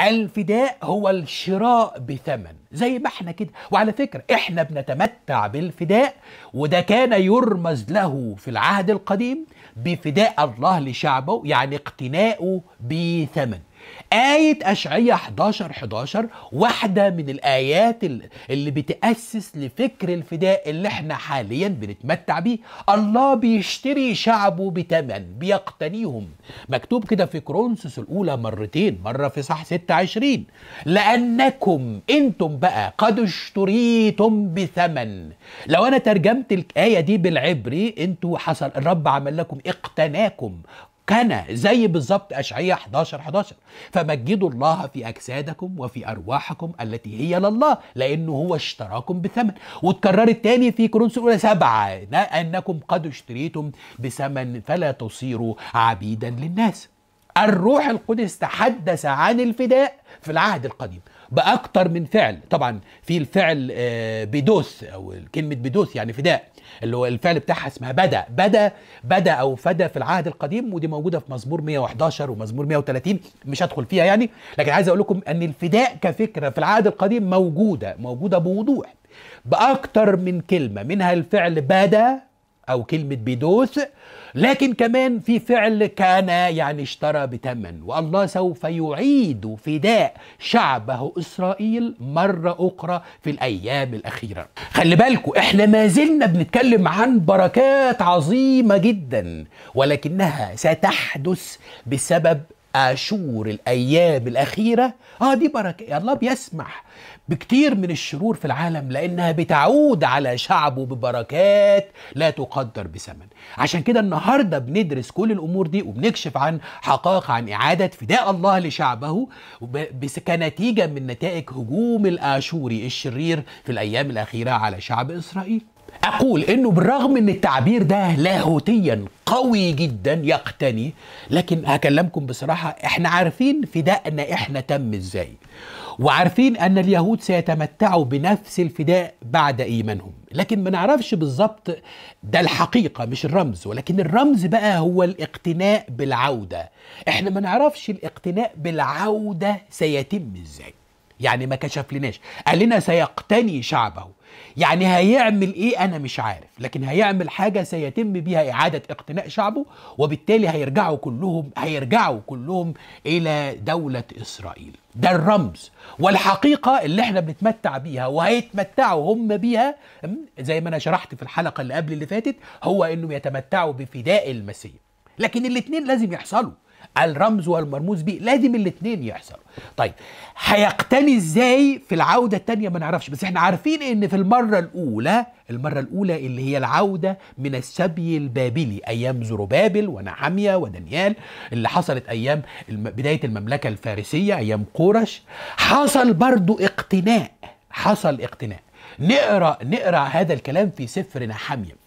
الفداء هو الشراء بثمن زي ما احنا كده وعلى فكرة احنا بنتمتع بالفداء وده كان يرمز له في العهد القديم بفداء الله لشعبه يعني اقتناؤه بثمن آية أشعية 11 11 واحدة من الآيات اللي بتأسس لفكر الفداء اللي احنا حاليا بنتمتع بيه الله بيشتري شعبه بتمن بيقتنيهم مكتوب كده في كرونسوس الأولى مرتين مرة في صح 26 لأنكم أنتم بقى قد اشتريتم بثمن لو أنا ترجمت الآية دي بالعبري أنتوا حصل الرب عمل لكم اقتناكم كان زي بالظبط اشعياء 11 11 فمجدوا الله في اجسادكم وفي ارواحكم التي هي لله لانه هو اشتراكم بثمن وتكررت تاني في كورنثوس الاولى سبعه انكم قد اشتريتم بثمن فلا تصيروا عبيدا للناس الروح القدس تحدث عن الفداء في العهد القديم باكتر من فعل طبعا في الفعل آه، بدوس او كلمه بدوس يعني فداء اللي هو الفعل بتاعها اسمها بدا بدا بدا او فدا في العهد القديم ودي موجوده في مزمور 111 ومزمور 130 مش هدخل فيها يعني لكن عايز اقول لكم ان الفداء كفكره في العهد القديم موجوده موجوده بوضوح باكتر من كلمه منها الفعل بدا أو كلمة بيدوث لكن كمان في فعل كان يعني اشترى بثمن والله سوف يعيد فداء شعبه إسرائيل مرة أخرى في الأيام الأخيرة خلي بالكوا إحنا ما زلنا بنتكلم عن بركات عظيمة جدا ولكنها ستحدث بسبب اشور الايام الاخيره اه دي بركه الله بيسمح بكتير من الشرور في العالم لانها بتعود على شعبه ببركات لا تقدر بثمن عشان كده النهارده بندرس كل الامور دي وبنكشف عن حقائق عن اعاده فداء الله لشعبه كنتيجه من نتائج هجوم الاشوري الشرير في الايام الاخيره على شعب اسرائيل أقول أنه بالرغم أن التعبير ده لاهوتيا قوي جدا يقتني لكن هكلمكم بصراحة احنا عارفين فدائنا احنا تم ازاي وعارفين أن اليهود سيتمتعوا بنفس الفداء بعد إيمانهم لكن ما نعرفش بالظبط ده الحقيقة مش الرمز ولكن الرمز بقى هو الاقتناء بالعودة احنا ما نعرفش الاقتناء بالعودة سيتم ازاي يعني ما كشف لناش قال لنا سيقتني شعبه يعني هيعمل ايه انا مش عارف لكن هيعمل حاجه سيتم بها اعاده اقتناء شعبه وبالتالي هيرجعوا كلهم هيرجعوا كلهم الى دوله اسرائيل ده الرمز والحقيقه اللي احنا بنتمتع بيها وهيتمتعوا هم بيها زي ما انا شرحت في الحلقه اللي قبل اللي فاتت هو انهم يتمتعوا بفداء المسيح لكن الاثنين لازم يحصلوا الرمز والمرموز بيه لازم الاثنين يحصلوا طيب هيقتني ازاي في العوده الثانيه ما نعرفش بس احنا عارفين ان في المره الاولى المره الاولى اللي هي العوده من السبي البابلي ايام زروبابل ونحميه ودانيال اللي حصلت ايام بدايه المملكه الفارسيه ايام قورش حصل برضو اقتناء حصل اقتناء نقرا نقرا هذا الكلام في سفر نحميه